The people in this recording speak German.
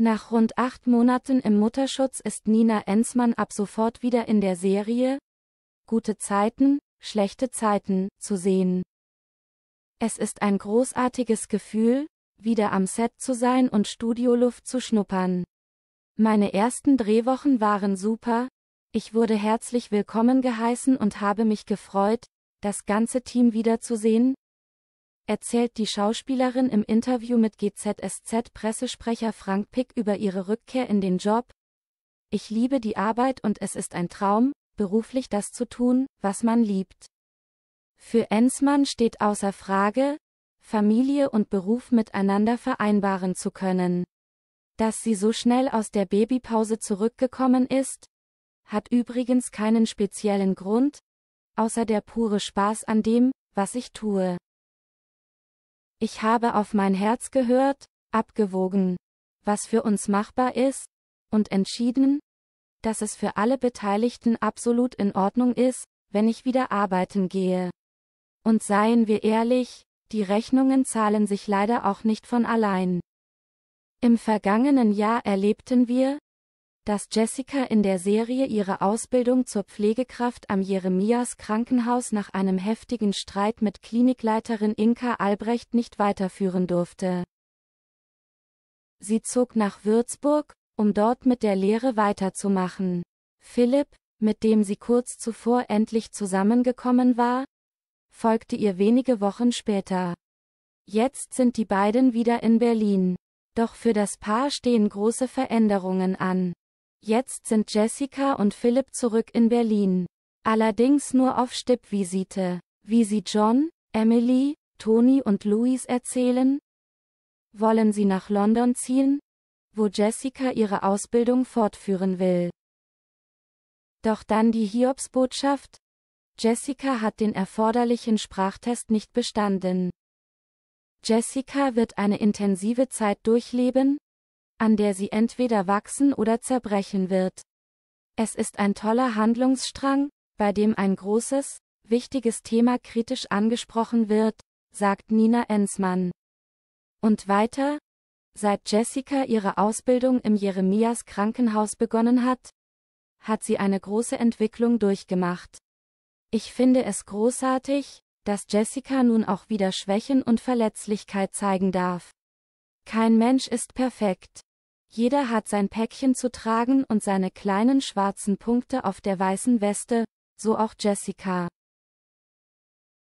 Nach rund acht Monaten im Mutterschutz ist Nina Enzmann ab sofort wieder in der Serie Gute Zeiten, schlechte Zeiten zu sehen. Es ist ein großartiges Gefühl, wieder am Set zu sein und Studioluft zu schnuppern. Meine ersten Drehwochen waren super, ich wurde herzlich willkommen geheißen und habe mich gefreut, das ganze Team wiederzusehen, erzählt die Schauspielerin im Interview mit GZSZ-Pressesprecher Frank Pick über ihre Rückkehr in den Job. Ich liebe die Arbeit und es ist ein Traum, beruflich das zu tun, was man liebt. Für Ensmann steht außer Frage, Familie und Beruf miteinander vereinbaren zu können. Dass sie so schnell aus der Babypause zurückgekommen ist, hat übrigens keinen speziellen Grund, außer der pure Spaß an dem, was ich tue. Ich habe auf mein Herz gehört, abgewogen, was für uns machbar ist, und entschieden, dass es für alle Beteiligten absolut in Ordnung ist, wenn ich wieder arbeiten gehe. Und seien wir ehrlich, die Rechnungen zahlen sich leider auch nicht von allein. Im vergangenen Jahr erlebten wir, dass Jessica in der Serie ihre Ausbildung zur Pflegekraft am Jeremias Krankenhaus nach einem heftigen Streit mit Klinikleiterin Inka Albrecht nicht weiterführen durfte. Sie zog nach Würzburg, um dort mit der Lehre weiterzumachen. Philipp, mit dem sie kurz zuvor endlich zusammengekommen war, folgte ihr wenige Wochen später. Jetzt sind die beiden wieder in Berlin. Doch für das Paar stehen große Veränderungen an. Jetzt sind Jessica und Philipp zurück in Berlin. Allerdings nur auf Stippvisite. Wie sie John, Emily, Toni und Louis erzählen, wollen sie nach London ziehen, wo Jessica ihre Ausbildung fortführen will. Doch dann die Hiobsbotschaft, Jessica hat den erforderlichen Sprachtest nicht bestanden. Jessica wird eine intensive Zeit durchleben, an der sie entweder wachsen oder zerbrechen wird. Es ist ein toller Handlungsstrang, bei dem ein großes, wichtiges Thema kritisch angesprochen wird, sagt Nina Ensmann. Und weiter, seit Jessica ihre Ausbildung im Jeremias Krankenhaus begonnen hat, hat sie eine große Entwicklung durchgemacht. Ich finde es großartig, dass Jessica nun auch wieder Schwächen und Verletzlichkeit zeigen darf. Kein Mensch ist perfekt. Jeder hat sein Päckchen zu tragen und seine kleinen schwarzen Punkte auf der weißen Weste, so auch Jessica.